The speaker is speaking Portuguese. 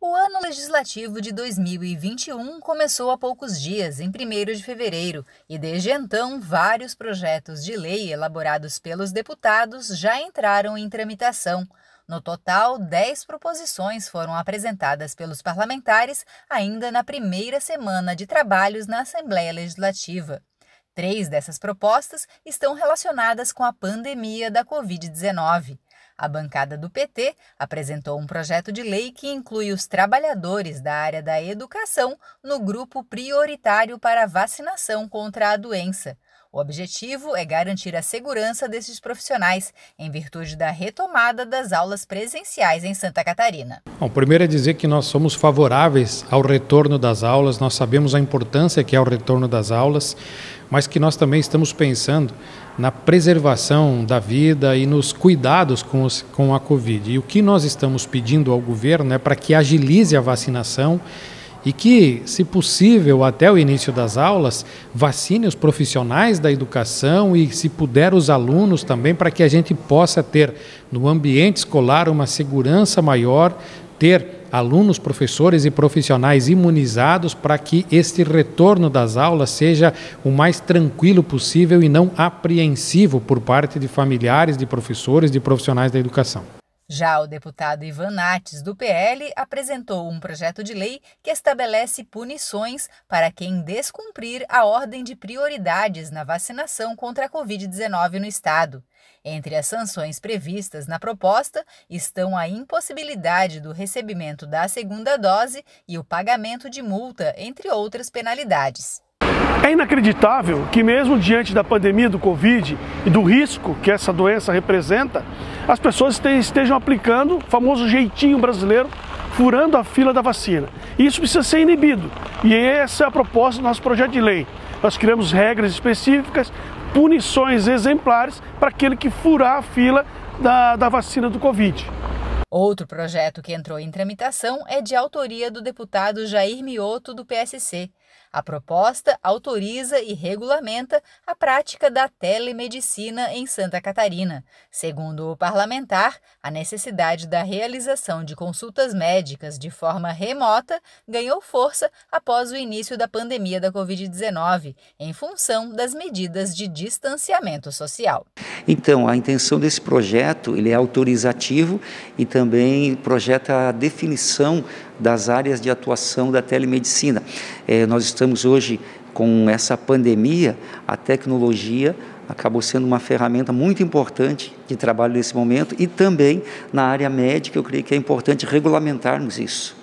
O ano legislativo de 2021 começou há poucos dias, em 1 de fevereiro, e desde então vários projetos de lei elaborados pelos deputados já entraram em tramitação. No total, 10 proposições foram apresentadas pelos parlamentares ainda na primeira semana de trabalhos na Assembleia Legislativa. Três dessas propostas estão relacionadas com a pandemia da Covid-19. A bancada do PT apresentou um projeto de lei que inclui os trabalhadores da área da educação no grupo prioritário para vacinação contra a doença. O objetivo é garantir a segurança desses profissionais, em virtude da retomada das aulas presenciais em Santa Catarina. Bom, primeiro é dizer que nós somos favoráveis ao retorno das aulas, nós sabemos a importância que é o retorno das aulas, mas que nós também estamos pensando na preservação da vida e nos cuidados com, os, com a Covid. E o que nós estamos pedindo ao governo é para que agilize a vacinação e que, se possível, até o início das aulas, vacine os profissionais da educação e, se puder, os alunos também, para que a gente possa ter no ambiente escolar uma segurança maior, ter alunos, professores e profissionais imunizados para que este retorno das aulas seja o mais tranquilo possível e não apreensivo por parte de familiares, de professores, de profissionais da educação. Já o deputado Ivan Nates, do PL, apresentou um projeto de lei que estabelece punições para quem descumprir a ordem de prioridades na vacinação contra a Covid-19 no Estado. Entre as sanções previstas na proposta estão a impossibilidade do recebimento da segunda dose e o pagamento de multa, entre outras penalidades. É inacreditável que, mesmo diante da pandemia do Covid e do risco que essa doença representa, as pessoas estejam aplicando o famoso jeitinho brasileiro, furando a fila da vacina. isso precisa ser inibido. E essa é a proposta do nosso projeto de lei. Nós criamos regras específicas, punições exemplares para aquele que furar a fila da, da vacina do Covid. Outro projeto que entrou em tramitação é de autoria do deputado Jair Mioto, do PSC. A proposta autoriza e regulamenta a prática da telemedicina em Santa Catarina. Segundo o parlamentar, a necessidade da realização de consultas médicas de forma remota ganhou força após o início da pandemia da Covid-19, em função das medidas de distanciamento social. Então, a intenção desse projeto ele é autorizativo e então também também projeta a definição das áreas de atuação da telemedicina. É, nós estamos hoje com essa pandemia, a tecnologia acabou sendo uma ferramenta muito importante de trabalho nesse momento e também na área médica, eu creio que é importante regulamentarmos isso.